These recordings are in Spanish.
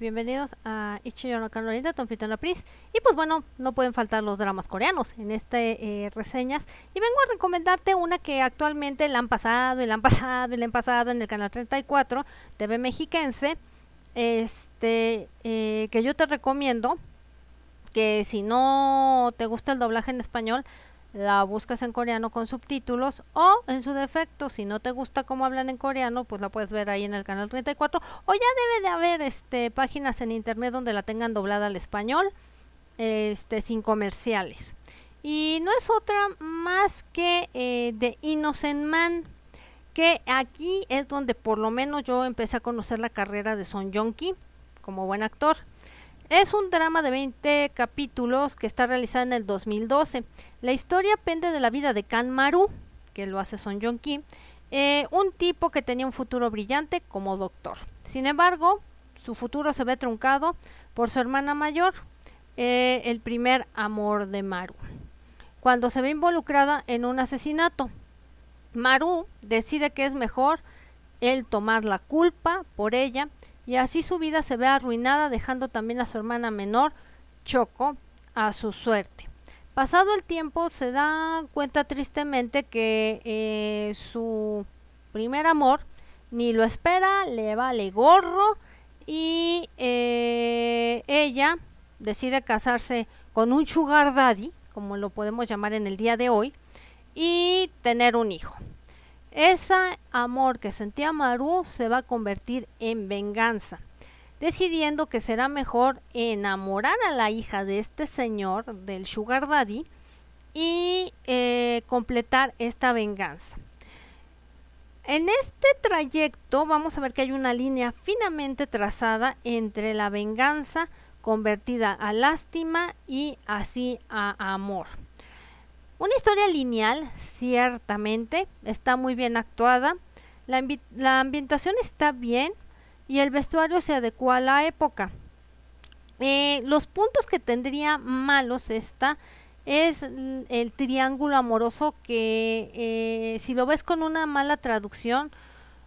bienvenidos a Ichiyono no Tom La Pris. Y pues bueno, no pueden faltar los dramas coreanos en este eh, reseñas. Y vengo a recomendarte una que actualmente la han pasado y la han pasado y la han pasado en el canal 34 TV Mexiquense. Este, eh, que yo te recomiendo que si no te gusta el doblaje en español, la buscas en coreano con subtítulos o en su defecto, si no te gusta cómo hablan en coreano, pues la puedes ver ahí en el canal 34 o ya debe de haber este páginas en internet donde la tengan doblada al español este sin comerciales. Y no es otra más que eh, de Innocent Man, que aquí es donde por lo menos yo empecé a conocer la carrera de Son jong ki como buen actor. Es un drama de 20 capítulos que está realizado en el 2012. La historia pende de la vida de Kan Maru, que lo hace Son Jong eh, un tipo que tenía un futuro brillante como doctor. Sin embargo, su futuro se ve truncado por su hermana mayor, eh, el primer amor de Maru, cuando se ve involucrada en un asesinato. Maru decide que es mejor él tomar la culpa por ella y así su vida se ve arruinada dejando también a su hermana menor, Choco, a su suerte. Pasado el tiempo se da cuenta tristemente que eh, su primer amor ni lo espera, le vale gorro y eh, ella decide casarse con un sugar daddy, como lo podemos llamar en el día de hoy, y tener un hijo. Ese amor que sentía Maru se va a convertir en venganza, decidiendo que será mejor enamorar a la hija de este señor, del Sugar Daddy, y eh, completar esta venganza. En este trayecto vamos a ver que hay una línea finamente trazada entre la venganza convertida a lástima y así a amor. Una historia lineal, ciertamente, está muy bien actuada, la, ambientación está bien y el vestuario se adecua a la época. Eh, los puntos que tendría malos esta es el triángulo amoroso que eh, si lo ves con una mala traducción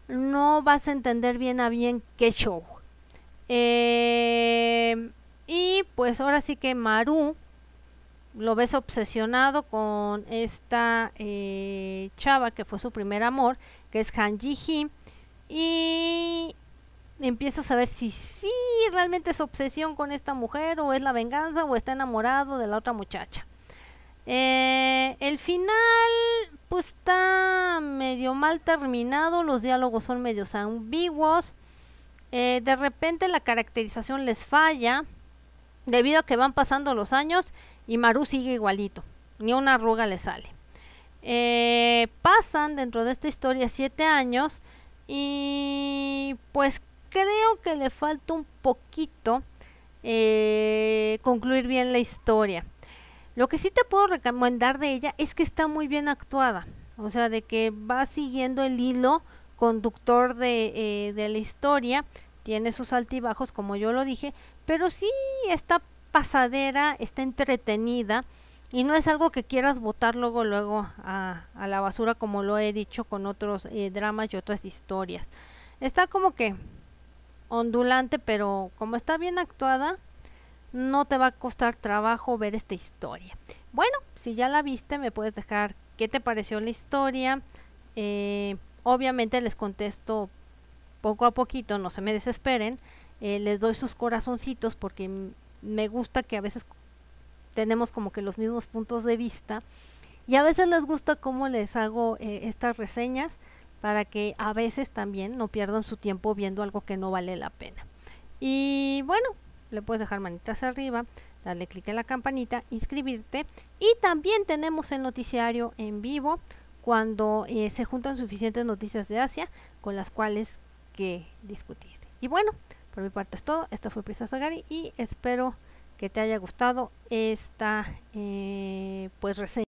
no vas a entender bien a bien qué show. Eh, y pues ahora sí que Maru lo ves obsesionado con esta eh, chava que fue su primer amor, que es Han Ji Hee, y empiezas a saber si sí realmente es obsesión con esta mujer o es la venganza o está enamorado de la otra muchacha. Eh, el final pues está medio mal terminado, los diálogos son medio ambiguos, eh, de repente la caracterización les falla debido a que van pasando los años y Maru sigue igualito, ni una arruga le sale. Eh, pasan dentro de esta historia siete años y pues creo que le falta un poquito eh, concluir bien la historia. Lo que sí te puedo recomendar de ella es que está muy bien actuada, o sea, de que va siguiendo el hilo conductor de, eh, de la historia, tiene sus altibajos como yo lo dije, pero sí está pasadera, está entretenida y no es algo que quieras botar luego luego a, la basura como lo he dicho con otros eh, dramas y otras historias. Está como que ondulante, pero como está bien actuada, no te va a costar trabajo ver esta historia. Bueno, si ya la viste, me puedes dejar qué te pareció la historia. Eh, obviamente les contesto poco a poquito, no se me desesperen. Eh, les doy sus corazoncitos porque me gusta que a veces tenemos como que los mismos puntos de vista y a veces les gusta cómo les hago eh, estas reseñas para que a veces también no pierdan su tiempo viendo algo que no vale la pena. Y bueno, le puedes dejar manitas arriba, darle clic a la campanita, inscribirte y también tenemos el noticiario en vivo cuando eh, se juntan suficientes noticias de Asia con las cuales que discutir. Y bueno, por mi parte es todo. Esto fue Prisa Sagari y espero que te haya gustado esta eh, pues reseña.